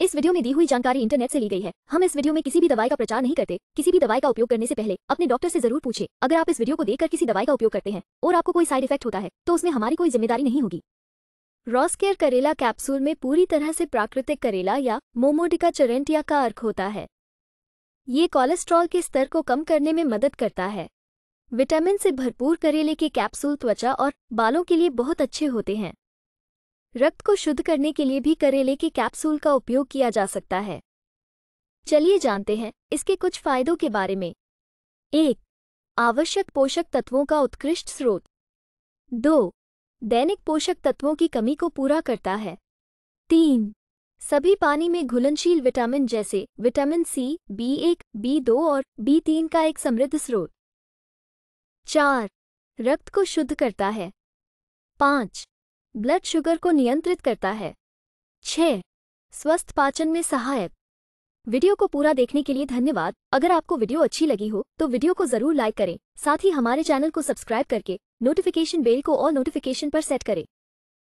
इस वीडियो में दी हुई जानकारी इंटरनेट से ली गई है हम इस वीडियो में किसी भी दवाई का प्रचार नहीं करते किसी भी दवाई का उपयोग करने से पहले अपने डॉक्टर से जरूर पूछे अगर आप इस वीडियो को देखकर किसी दवाई का उपयोग करते हैं और आपको कोई साइड इफेक्ट होता है तो उसमें हमारी कोई जिम्मेदारी नहीं होगी रॉसकेयर करेला कैप्सूल में पूरी तरह से प्राकृतिक करेला या मोमोडिका चरेंटिया का अर्क होता है ये कोलेस्ट्रॉल के स्तर को कम करने में मदद करता है विटामिन से भरपूर करेले के कैप्सूल त्वचा और बालों के लिए बहुत अच्छे होते हैं रक्त को शुद्ध करने के लिए भी करेले के कैप्सूल का उपयोग किया जा सकता है चलिए जानते हैं इसके कुछ फायदों के बारे में एक आवश्यक पोषक तत्वों का उत्कृष्ट स्रोत दो दैनिक पोषक तत्वों की कमी को पूरा करता है तीन सभी पानी में घुलनशील विटामिन जैसे विटामिन सी बी एक बी दो और बी तीन का एक समृद्ध स्रोत चार रक्त को शुद्ध करता है पाँच ब्लड शुगर को नियंत्रित करता है छह स्वस्थ पाचन में सहायक वीडियो को पूरा देखने के लिए धन्यवाद अगर आपको वीडियो अच्छी लगी हो तो वीडियो को जरूर लाइक करें साथ ही हमारे चैनल को सब्सक्राइब करके नोटिफिकेशन बेल को और नोटिफिकेशन पर सेट करें